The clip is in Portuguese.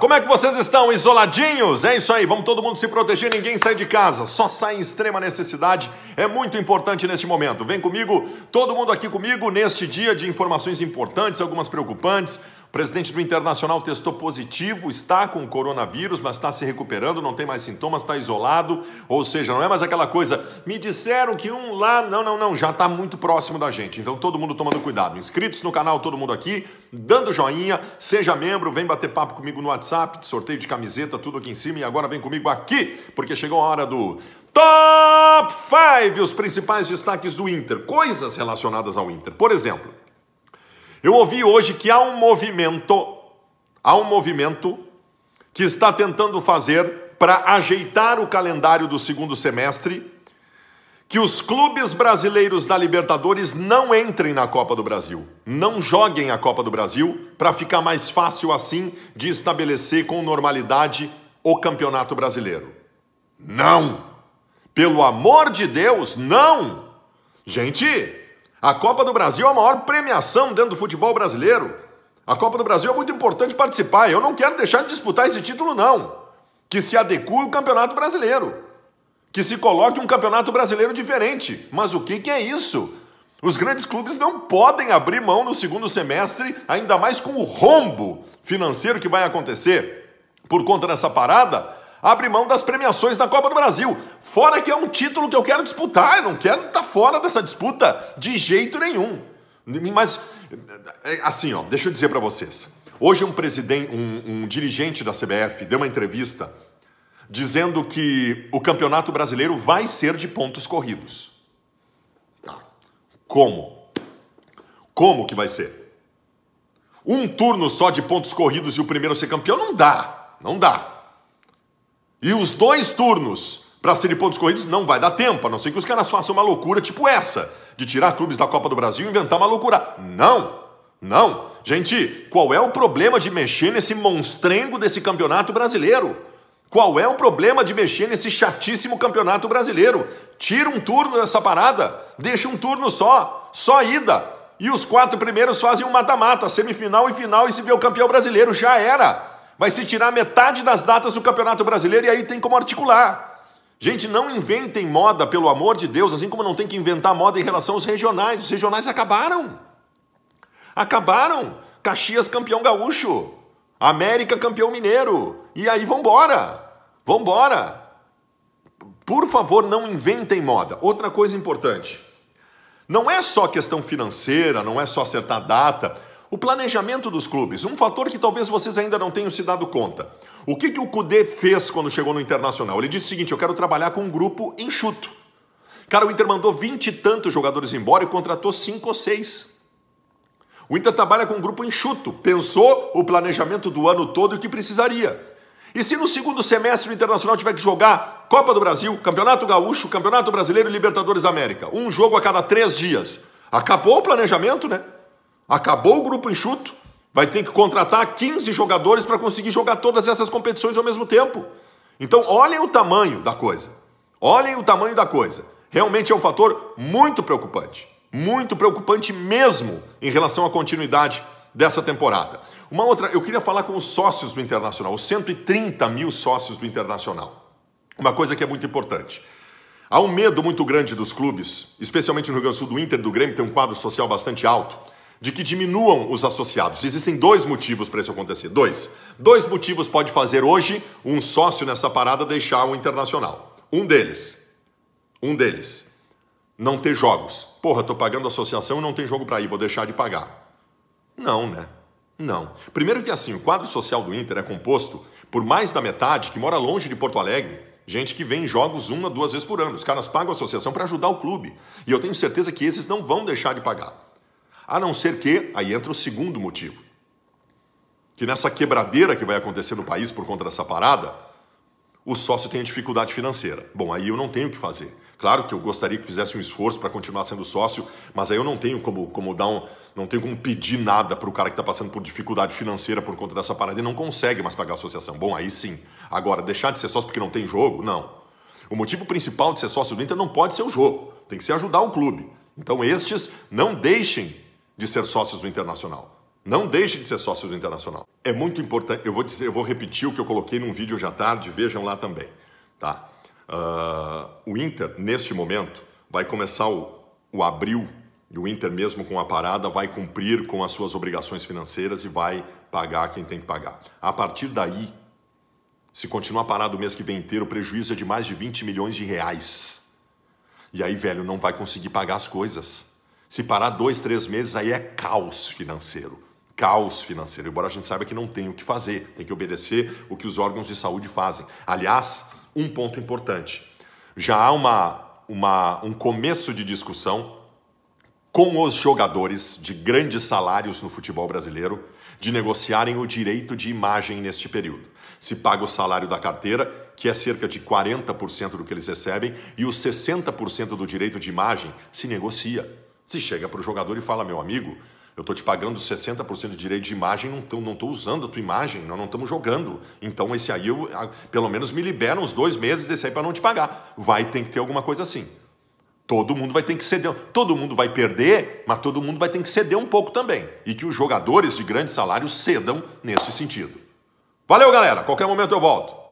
Como é que vocês estão? Isoladinhos? É isso aí, vamos todo mundo se proteger, ninguém sai de casa, só sai em extrema necessidade, é muito importante neste momento. Vem comigo, todo mundo aqui comigo neste dia de informações importantes, algumas preocupantes, presidente do Internacional testou positivo, está com coronavírus, mas está se recuperando, não tem mais sintomas, está isolado. Ou seja, não é mais aquela coisa, me disseram que um lá. Não, não, não, já está muito próximo da gente. Então todo mundo tomando cuidado. Inscritos no canal, todo mundo aqui, dando joinha, seja membro, vem bater papo comigo no WhatsApp, sorteio de camiseta, tudo aqui em cima. E agora vem comigo aqui, porque chegou a hora do Top 5, os principais destaques do Inter, coisas relacionadas ao Inter. Por exemplo. Eu ouvi hoje que há um movimento, há um movimento que está tentando fazer para ajeitar o calendário do segundo semestre, que os clubes brasileiros da Libertadores não entrem na Copa do Brasil, não joguem a Copa do Brasil, para ficar mais fácil assim de estabelecer com normalidade o Campeonato Brasileiro. Não! Pelo amor de Deus, não! Gente, a Copa do Brasil é a maior premiação dentro do futebol brasileiro. A Copa do Brasil é muito importante participar. Eu não quero deixar de disputar esse título, não. Que se adeque o Campeonato Brasileiro. Que se coloque um Campeonato Brasileiro diferente. Mas o que, que é isso? Os grandes clubes não podem abrir mão no segundo semestre, ainda mais com o rombo financeiro que vai acontecer por conta dessa parada abre mão das premiações da Copa do Brasil. Fora que é um título que eu quero disputar, eu não quero estar tá fora dessa disputa de jeito nenhum. Mas, é, assim, ó, deixa eu dizer para vocês. Hoje um, presidente, um, um dirigente da CBF deu uma entrevista dizendo que o Campeonato Brasileiro vai ser de pontos corridos. Tá. Como? Como que vai ser? Um turno só de pontos corridos e o primeiro ser campeão não dá, não dá e os dois turnos para serem pontos corridos não vai dar tempo, a não ser que os caras façam uma loucura tipo essa, de tirar clubes da Copa do Brasil e inventar uma loucura. Não! Não! Gente, qual é o problema de mexer nesse monstrengo desse campeonato brasileiro? Qual é o problema de mexer nesse chatíssimo campeonato brasileiro? Tira um turno dessa parada, deixa um turno só, só ida. E os quatro primeiros fazem um mata-mata, semifinal e final e se vê o campeão brasileiro, já era vai se tirar metade das datas do Campeonato Brasileiro e aí tem como articular. Gente, não inventem moda, pelo amor de Deus, assim como não tem que inventar moda em relação aos regionais. Os regionais acabaram. Acabaram. Caxias campeão gaúcho. América campeão mineiro. E aí vambora. Vambora. Por favor, não inventem moda. Outra coisa importante. Não é só questão financeira, não é só acertar data. O planejamento dos clubes, um fator que talvez vocês ainda não tenham se dado conta. O que, que o Cudê fez quando chegou no Internacional? Ele disse o seguinte: eu quero trabalhar com um grupo enxuto. Cara, o Inter mandou vinte e tantos jogadores embora e contratou cinco ou seis. O Inter trabalha com um grupo enxuto, pensou o planejamento do ano todo e o que precisaria. E se no segundo semestre o Internacional tiver que jogar Copa do Brasil, Campeonato Gaúcho, Campeonato Brasileiro e Libertadores da América, um jogo a cada três dias, acabou o planejamento, né? Acabou o grupo enxuto, vai ter que contratar 15 jogadores para conseguir jogar todas essas competições ao mesmo tempo. Então, olhem o tamanho da coisa. Olhem o tamanho da coisa. Realmente é um fator muito preocupante. Muito preocupante mesmo em relação à continuidade dessa temporada. Uma outra, eu queria falar com os sócios do Internacional, os 130 mil sócios do Internacional. Uma coisa que é muito importante. Há um medo muito grande dos clubes, especialmente no Rio Grande do Sul, do Inter, do Grêmio, tem um quadro social bastante alto de que diminuam os associados. Existem dois motivos para isso acontecer. Dois. Dois motivos pode fazer hoje um sócio nessa parada deixar o internacional. Um deles. Um deles. Não ter jogos. Porra, tô pagando associação e não tem jogo para ir, vou deixar de pagar. Não, né? Não. Primeiro que assim, o quadro social do Inter é composto por mais da metade que mora longe de Porto Alegre, gente que vem em jogos uma, duas vezes por ano. Os caras pagam a associação para ajudar o clube. E eu tenho certeza que esses não vão deixar de pagar. A não ser que, aí entra o segundo motivo, que nessa quebradeira que vai acontecer no país por conta dessa parada, o sócio tem dificuldade financeira. Bom, aí eu não tenho o que fazer. Claro que eu gostaria que fizesse um esforço para continuar sendo sócio, mas aí eu não tenho como, como dar um, não tenho como pedir nada para o cara que está passando por dificuldade financeira por conta dessa parada e não consegue mais pagar a associação. Bom, aí sim. Agora, deixar de ser sócio porque não tem jogo? Não. O motivo principal de ser sócio do Inter não pode ser o jogo, tem que ser ajudar o clube. Então, estes não deixem de ser sócios do Internacional. Não deixe de ser sócio do Internacional. É muito importante. Eu vou dizer, eu vou repetir o que eu coloquei num vídeo hoje à tarde. Vejam lá também, tá? Uh, o Inter neste momento vai começar o, o abril e o Inter mesmo com a parada vai cumprir com as suas obrigações financeiras e vai pagar quem tem que pagar. A partir daí, se continuar parado o mês que vem inteiro, o prejuízo é de mais de 20 milhões de reais. E aí, velho, não vai conseguir pagar as coisas. Se parar dois, três meses, aí é caos financeiro. Caos financeiro. Embora a gente saiba que não tem o que fazer, tem que obedecer o que os órgãos de saúde fazem. Aliás, um ponto importante: já há uma, uma, um começo de discussão com os jogadores de grandes salários no futebol brasileiro de negociarem o direito de imagem neste período. Se paga o salário da carteira, que é cerca de 40% do que eles recebem, e os 60% do direito de imagem se negocia. Se chega para o jogador e fala, meu amigo, eu estou te pagando 60% de direito de imagem, não estou usando a tua imagem, nós não estamos jogando. Então esse aí, eu, pelo menos me libera uns dois meses desse aí para não te pagar. Vai ter que ter alguma coisa assim. Todo mundo vai ter que ceder, todo mundo vai perder, mas todo mundo vai ter que ceder um pouco também. E que os jogadores de grande salário cedam nesse sentido. Valeu, galera. Qualquer momento eu volto.